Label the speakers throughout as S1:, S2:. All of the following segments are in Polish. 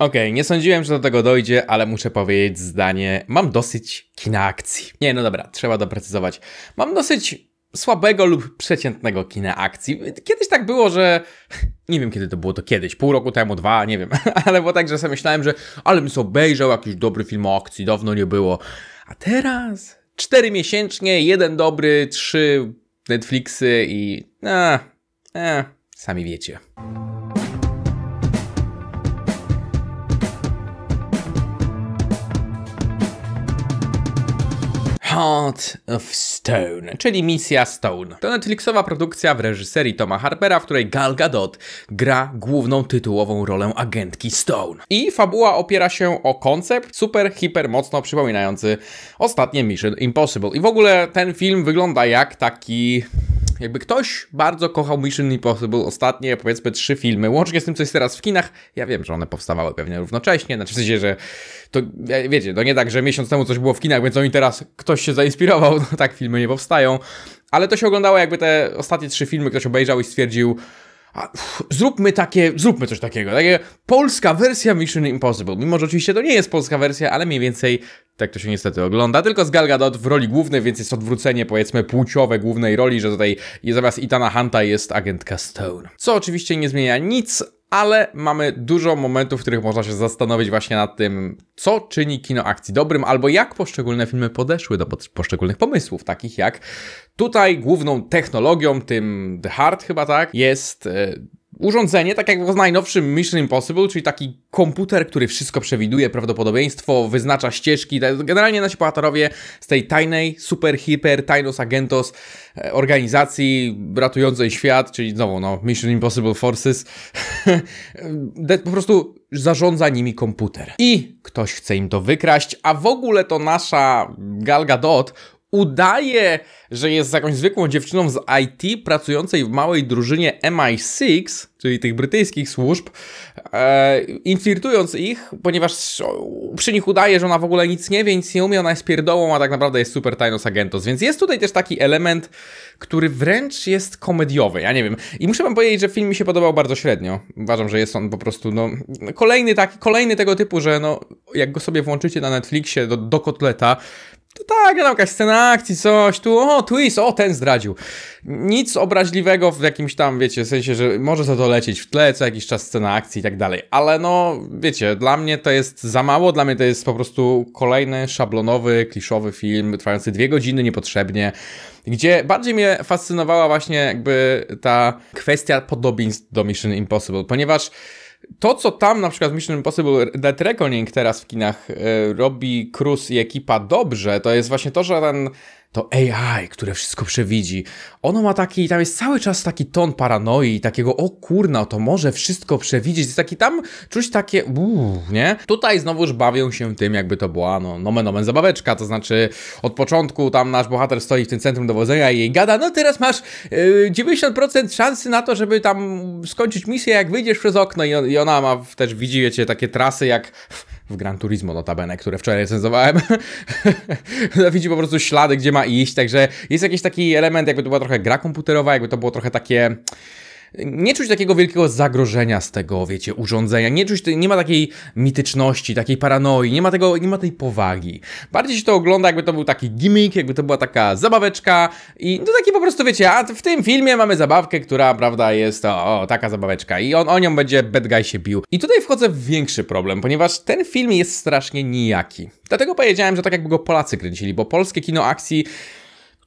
S1: Okej, okay, nie sądziłem, że do tego dojdzie, ale muszę powiedzieć zdanie. Mam dosyć kina akcji. Nie, no dobra, trzeba doprecyzować. Mam dosyć słabego lub przeciętnego kina akcji. Kiedyś tak było, że nie wiem kiedy to było to kiedyś, pół roku temu, dwa, nie wiem, ale bo tak, że sobie myślałem, że ale bym sobie obejrzał jakiś dobry film o akcji, dawno nie było. A teraz cztery miesięcznie, jeden dobry, trzy Netflixy i... Eee, sami wiecie. Heart of Stone, czyli Misja Stone. To Netflixowa produkcja w reżyserii Toma Harpera, w której Gal Gadot gra główną tytułową rolę agentki Stone. I fabuła opiera się o koncept super, hiper mocno przypominający ostatnie Mission Impossible. I w ogóle ten film wygląda jak taki jakby ktoś bardzo kochał Mission Impossible ostatnie, powiedzmy, trzy filmy, łącznie z tym, co jest teraz w kinach, ja wiem, że one powstawały pewnie równocześnie, znaczy w sensie, że to, wiecie, to nie tak, że miesiąc temu coś było w kinach, więc oni teraz, ktoś się zainspirował, no tak filmy nie powstają, ale to się oglądało jakby te ostatnie trzy filmy, ktoś obejrzał i stwierdził, a, uff, zróbmy takie, zróbmy coś takiego, takie polska wersja Mission Impossible. Mimo, że oczywiście to nie jest polska wersja, ale mniej więcej tak to się niestety ogląda, tylko z Gal Gadot w roli głównej, więc jest odwrócenie powiedzmy płciowe głównej roli, że tutaj zamiast Itana Hunta jest agentka Stone. Co oczywiście nie zmienia nic, ale mamy dużo momentów, w których można się zastanowić właśnie nad tym, co czyni kino akcji dobrym, albo jak poszczególne filmy podeszły do poszczególnych pomysłów, takich jak tutaj główną technologią, tym The Heart chyba tak, jest... Yy, urządzenie, tak jak w najnowszym Mission Impossible, czyli taki komputer, który wszystko przewiduje, prawdopodobieństwo, wyznacza ścieżki. Tak, generalnie nasi bohaterowie z tej tajnej, super, hiper, tajnos agentos e, organizacji ratującej świat, czyli znowu no, Mission Impossible Forces, po prostu zarządza nimi komputer. I ktoś chce im to wykraść, a w ogóle to nasza Gal Gadot udaje, że jest jakąś zwykłą dziewczyną z IT pracującej w małej drużynie MI6, czyli tych brytyjskich służb, e, infiltrując ich, ponieważ przy nich udaje, że ona w ogóle nic nie wie, nic nie umie, ona jest pierdołą, a tak naprawdę jest super tajnos agentos. Więc jest tutaj też taki element, który wręcz jest komediowy, ja nie wiem. I muszę wam powiedzieć, że film mi się podobał bardzo średnio. Uważam, że jest on po prostu, no, kolejny taki, kolejny tego typu, że no, jak go sobie włączycie na Netflixie do, do kotleta, to tak, tam jakaś scena akcji, coś tu, o, twist, o, ten zdradził. Nic obraźliwego w jakimś tam, wiecie, sensie, że może za to lecieć w tle, co jakiś czas scena akcji i tak dalej, ale no, wiecie, dla mnie to jest za mało, dla mnie to jest po prostu kolejny szablonowy, kliszowy film, trwający dwie godziny niepotrzebnie, gdzie bardziej mnie fascynowała właśnie jakby ta kwestia podobieństw do Mission Impossible, ponieważ to, co tam na przykład Mission Impossible Dead Reckoning teraz w kinach e, robi Cruz i ekipa dobrze, to jest właśnie to, że ten to AI, które wszystko przewidzi, ono ma taki, tam jest cały czas taki ton paranoi, takiego o kurna, to może wszystko przewidzieć, jest taki tam, czuć takie uuu, nie? Tutaj znowuż bawią się tym, jakby to była, no, nomen omen zabaweczka, to znaczy od początku tam nasz bohater stoi w tym centrum dowodzenia i jej gada, no teraz masz yy, 90% szansy na to, żeby tam skończyć misję, jak wyjdziesz przez okno i, on, i ona ma też, widzi, wiecie, takie trasy jak w Gran Turismo notabene, które wczoraj recenzowałem. Widzi po prostu ślady, gdzie ma iść, także jest jakiś taki element, jakby to była trochę gra komputerowa, jakby to było trochę takie nie czuć takiego wielkiego zagrożenia z tego, wiecie, urządzenia. Nie czuć, nie ma takiej mityczności, takiej paranoi, nie ma tego, nie ma tej powagi. Bardziej się to ogląda, jakby to był taki gimmick, jakby to była taka zabaweczka i to no, taki po prostu, wiecie, a w tym filmie mamy zabawkę, która, prawda, jest o, o taka zabaweczka i on o nią będzie bad guy się bił. I tutaj wchodzę w większy problem, ponieważ ten film jest strasznie nijaki. Dlatego powiedziałem, że tak jakby go Polacy kręcili, bo polskie kino akcji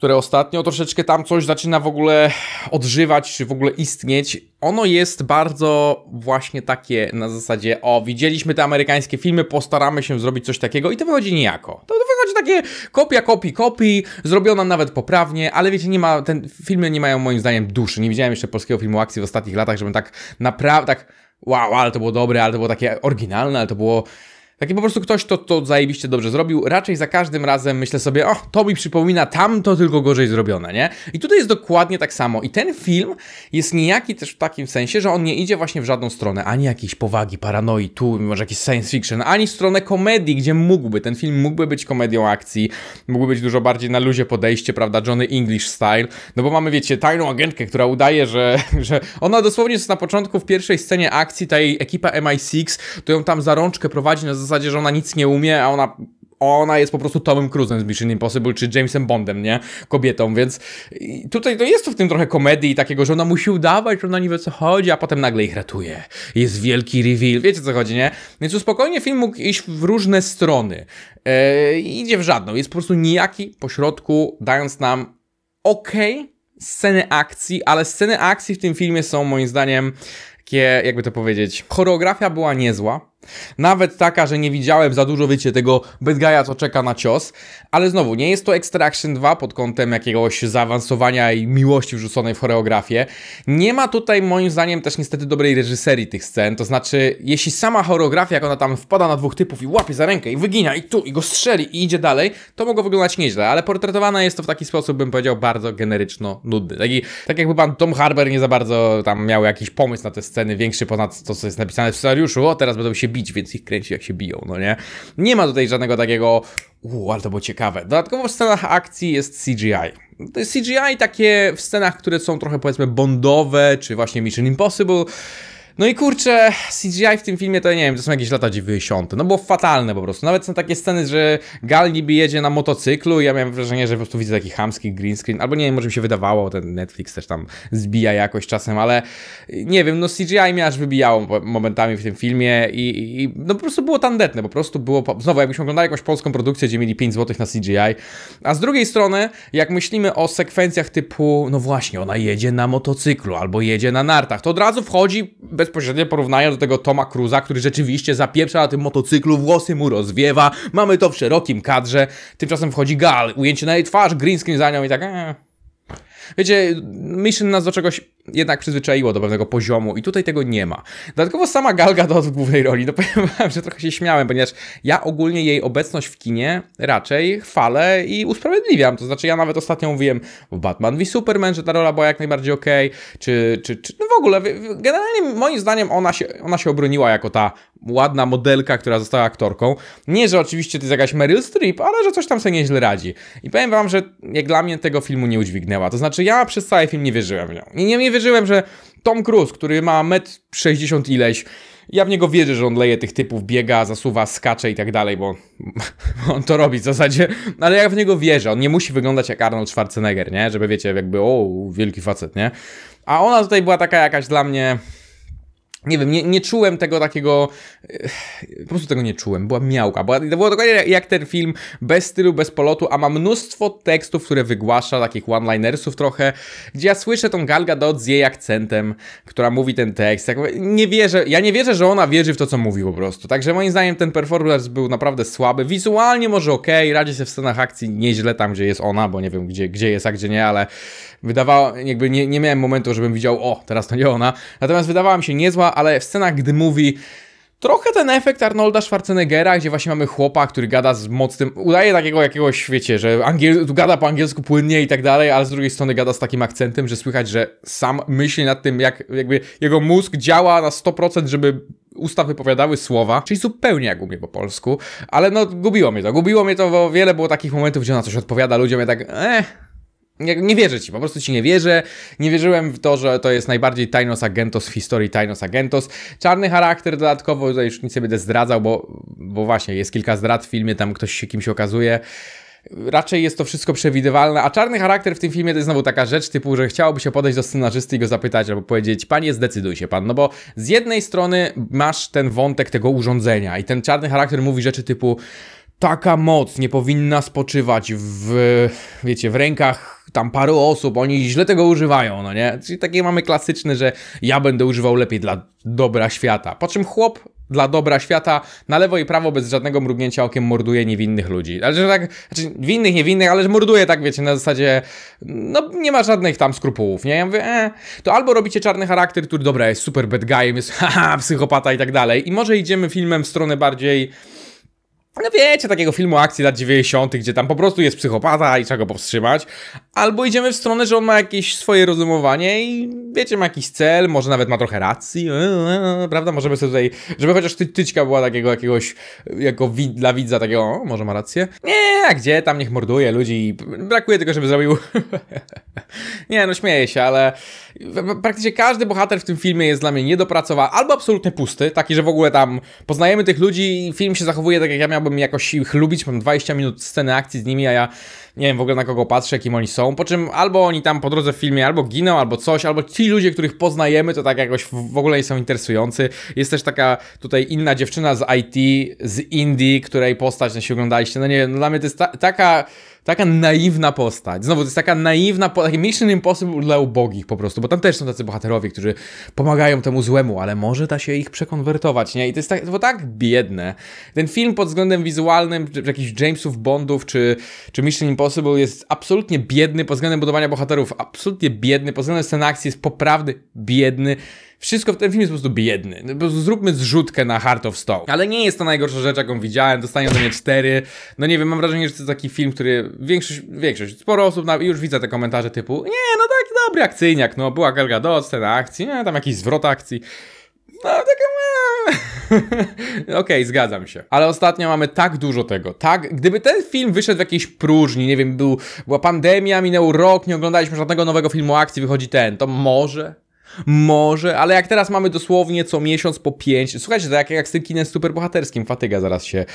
S1: które ostatnio troszeczkę tam coś zaczyna w ogóle odżywać, czy w ogóle istnieć, ono jest bardzo właśnie takie na zasadzie, o, widzieliśmy te amerykańskie filmy, postaramy się zrobić coś takiego i to wychodzi niejako. To wychodzi takie kopia, kopi, kopi, zrobiona nawet poprawnie, ale wiecie, nie ma, ten filmy nie mają moim zdaniem duszy. Nie widziałem jeszcze polskiego filmu akcji w ostatnich latach, żebym tak naprawdę, tak, wow, ale to było dobre, ale to było takie oryginalne, ale to było Taki po prostu ktoś, to to zajebiście dobrze zrobił, raczej za każdym razem myślę sobie, o, to mi przypomina tamto, tylko gorzej zrobione, nie? I tutaj jest dokładnie tak samo. I ten film jest niejaki też w takim sensie, że on nie idzie właśnie w żadną stronę, ani jakiejś powagi, paranoi, tu, może jakiś science fiction, ani w stronę komedii, gdzie mógłby. Ten film mógłby być komedią akcji, mógłby być dużo bardziej na luzie podejście, prawda, Johnny English style, no bo mamy, wiecie, tajną agentkę, która udaje, że, że ona dosłownie jest na początku, w pierwszej scenie akcji, ta jej ekipa MI6, to ją tam za rączkę prowadzi na zasadzie, że ona nic nie umie, a ona ona jest po prostu Tomem Cruise'em z Mission Impossible, czy Jamesem Bondem, nie? Kobietą, więc tutaj to jest to w tym trochę komedii i takiego, że ona musi udawać, że ona nie wie co chodzi, a potem nagle ich ratuje. Jest wielki reveal, wiecie co chodzi, nie? Więc spokojnie film mógł iść w różne strony. Yy, idzie w żadną, jest po prostu nijaki pośrodku, dając nam okej okay, sceny akcji, ale sceny akcji w tym filmie są moim zdaniem takie, jakby to powiedzieć, choreografia była niezła, nawet taka, że nie widziałem za dużo, wiecie, tego bedgaja, co czeka na cios. Ale znowu, nie jest to Extraction 2 pod kątem jakiegoś zaawansowania i miłości wrzuconej w choreografię. Nie ma tutaj, moim zdaniem, też niestety dobrej reżyserii tych scen. To znaczy, jeśli sama choreografia, jak ona tam wpada na dwóch typów i łapie za rękę i wygina i tu, i go strzeli i idzie dalej, to mogło wyglądać nieźle. Ale portretowana jest to w taki sposób, bym powiedział, bardzo generyczno nudny. Taki, tak jakby pan Tom Harber nie za bardzo tam miał jakiś pomysł na te sceny większy ponad to, co jest napisane w scenariuszu. O, teraz będą się bić, więc ich kręci jak się biją, no nie? Nie ma tutaj żadnego takiego, uuu, ale to było ciekawe. Dodatkowo w scenach akcji jest CGI. To jest CGI takie w scenach, które są trochę powiedzmy bondowe, czy właśnie Mission Impossible, no i kurczę, CGI w tym filmie to nie wiem, to są jakieś lata 90. No było fatalne po prostu. Nawet są takie sceny, że Gal niby jedzie na motocyklu i ja miałem wrażenie, że po prostu widzę taki chamski green screen. Albo nie wiem, może mi się wydawało, ten Netflix też tam zbija jakoś czasem, ale nie wiem, no CGI mnie aż wybijało momentami w tym filmie i, i no po prostu było tandetne, po prostu było, znowu jakbyśmy oglądali jakąś polską produkcję, gdzie mieli 5 zł na CGI. A z drugiej strony, jak myślimy o sekwencjach typu, no właśnie, ona jedzie na motocyklu albo jedzie na nartach, to od razu wchodzi bezpośrednie porównania do tego Toma Cruza, który rzeczywiście zapieprza na tym motocyklu, włosy mu rozwiewa, mamy to w szerokim kadrze, tymczasem wchodzi Gal, ujęcie na jej twarz, green screen za nią i tak... Eee. Wiecie, Mission nas do czegoś jednak przyzwyczaiło do pewnego poziomu i tutaj tego nie ma. Dodatkowo sama Galga Gadot w głównej roli, no powiem wam, że trochę się śmiałem, ponieważ ja ogólnie jej obecność w kinie raczej chwalę i usprawiedliwiam, to znaczy ja nawet ostatnio mówiłem w Batman v Superman, że ta rola była jak najbardziej okej, okay, czy, czy, czy no w ogóle, generalnie moim zdaniem ona się, ona się obroniła jako ta ładna modelka, która została aktorką. Nie, że oczywiście to jest jakaś Meryl Streep, ale że coś tam sobie nieźle radzi. I powiem wam, że jak dla mnie tego filmu nie udźwignęła, to znaczy ja przez cały film nie wierzyłem w nią. Nie, nie, nie wierzyłem, że Tom Cruise, który ma metr 60 ileś, ja w niego wierzę, że on leje tych typów, biega, zasuwa, skacze i tak dalej, bo on to robi w zasadzie, ale ja w niego wierzę, on nie musi wyglądać jak Arnold Schwarzenegger, nie? Żeby wiecie, jakby o, wielki facet, nie? A ona tutaj była taka jakaś dla mnie nie wiem, nie, nie czułem tego takiego, e, po prostu tego nie czułem, była miałka, bo to było dokładnie jak ten film, bez stylu, bez polotu, a ma mnóstwo tekstów, które wygłasza, takich one-linersów trochę, gdzie ja słyszę tą Gal Gadot z jej akcentem, która mówi ten tekst, jak, nie wierzę, ja nie wierzę, że ona wierzy w to, co mówi po prostu, także moim zdaniem ten performance był naprawdę słaby, wizualnie może ok, radzi się w scenach akcji nieźle tam, gdzie jest ona, bo nie wiem, gdzie, gdzie jest, a gdzie nie, ale wydawało, jakby nie, nie miałem momentu, żebym widział, o, teraz to nie ona, natomiast wydawała mi się niezła, ale w scenach, gdy mówi... Trochę ten efekt Arnolda Schwarzeneggera, gdzie właśnie mamy chłopa, który gada z mocnym, udaje takiego jakiegoś, świecie, że angiel, gada po angielsku płynnie i tak dalej, ale z drugiej strony gada z takim akcentem, że słychać, że sam myśli nad tym, jak jakby jego mózg działa na 100%, żeby usta wypowiadały słowa, czyli zupełnie jak gubię po polsku, ale no gubiło mnie to, gubiło mnie to, bo wiele było takich momentów, gdzie ona coś odpowiada ludziom, ja tak, eh, nie wierzę ci, po prostu ci nie wierzę. Nie wierzyłem w to, że to jest najbardziej Tainos Agentos w historii Tainos Agentos. Czarny charakter dodatkowo, tutaj już nic nie będę zdradzał, bo, bo właśnie jest kilka zdrad w filmie, tam ktoś się kimś okazuje raczej jest to wszystko przewidywalne, a czarny charakter w tym filmie to jest znowu taka rzecz typu, że chciałoby się podejść do scenarzysty i go zapytać albo powiedzieć, panie zdecyduj się pan, no bo z jednej strony masz ten wątek tego urządzenia i ten czarny charakter mówi rzeczy typu taka moc nie powinna spoczywać w, wiecie, w rękach tam paru osób, oni źle tego używają, no nie? Czyli takie mamy klasyczne, że ja będę używał lepiej dla dobra świata. Po czym chłop dla dobra świata na lewo i prawo bez żadnego mrugnięcia okiem morduje niewinnych ludzi. Znaczy, tak, znaczy winnych, niewinnych, ale że morduje tak, wiecie, na zasadzie no nie ma żadnych tam skrupułów, nie? Ja mówię, e, to albo robicie czarny charakter, który dobra, jest super bad guy, jest haha, psychopata i tak dalej i może idziemy filmem w stronę bardziej no wiecie, takiego filmu akcji lat 90., gdzie tam po prostu jest psychopata i trzeba go powstrzymać, albo idziemy w stronę, że on ma jakieś swoje rozumowanie i wiecie, ma jakiś cel, może nawet ma trochę racji, e, e, e, prawda? Możemy sobie tutaj, żeby chociaż ty, tyćka była takiego jakiegoś, jako dla widza takiego, o, może ma rację? Nie, a gdzie tam, niech morduje ludzi, brakuje tylko, żeby zrobił... nie, no śmieję się, ale praktycznie każdy bohater w tym filmie jest dla mnie niedopracowany, albo absolutnie pusty, taki, że w ogóle tam poznajemy tych ludzi i film się zachowuje tak, jak ja miałem chciałbym jakoś ich lubić, mam 20 minut sceny akcji z nimi, a ja nie wiem w ogóle na kogo patrzę, kim oni są, po czym albo oni tam po drodze w filmie albo giną, albo coś, albo ci ludzie, których poznajemy, to tak jakoś w ogóle nie są interesujący. Jest też taka tutaj inna dziewczyna z IT, z Indii, której postać, no się oglądaliście, no nie wiem, no dla mnie to jest ta taka taka naiwna postać. Znowu, to jest taka naiwna, taki Mission Impossible dla ubogich po prostu, bo tam też są tacy bohaterowie, którzy pomagają temu złemu, ale może da się ich przekonwertować, nie? I to jest tak, tak biedne. Ten film pod względem wizualnym, czy, czy jakichś Jamesów Bondów, czy, czy Mission Impossible jest absolutnie biedny pod względem budowania bohaterów, absolutnie biedny, pod względem scen akcji jest poprawny, biedny. Wszystko w ten film jest po prostu biedny. No, po prostu zróbmy zrzutkę na Heart of Stone. Ale nie jest to najgorsza rzecz, jaką widziałem. Dostanie do mnie cztery. No nie wiem, mam wrażenie, że to jest taki film, który większość, większość sporo osób, na, już widzę te komentarze typu nie, no tak dobry akcyjniak, no była Gal Gadot, scena akcji, nie, tam jakiś zwrot akcji. No taka e, Okej, okay, zgadzam się. Ale ostatnio mamy tak dużo tego. Tak, gdyby ten film wyszedł w jakiejś próżni, nie wiem, był, była pandemia, minął rok, nie oglądaliśmy żadnego nowego filmu akcji, wychodzi ten, to może może, ale jak teraz mamy dosłownie co miesiąc po pięć. Słuchajcie, to jak, jak z tym kinem superbohaterskim, fatyga zaraz się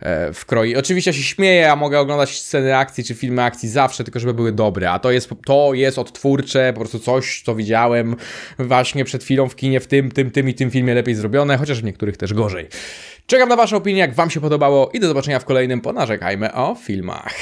S1: e, wkroi. Oczywiście się śmieję, a mogę oglądać sceny akcji czy filmy akcji zawsze, tylko żeby były dobre. A to jest, to jest odtwórcze, po prostu coś, co widziałem właśnie przed chwilą w kinie, w tym, tym, tym i tym filmie lepiej zrobione, chociaż w niektórych też gorzej. Czekam na Wasze opinie, jak Wam się podobało i do zobaczenia w kolejnym Ponarzekajmy o filmach.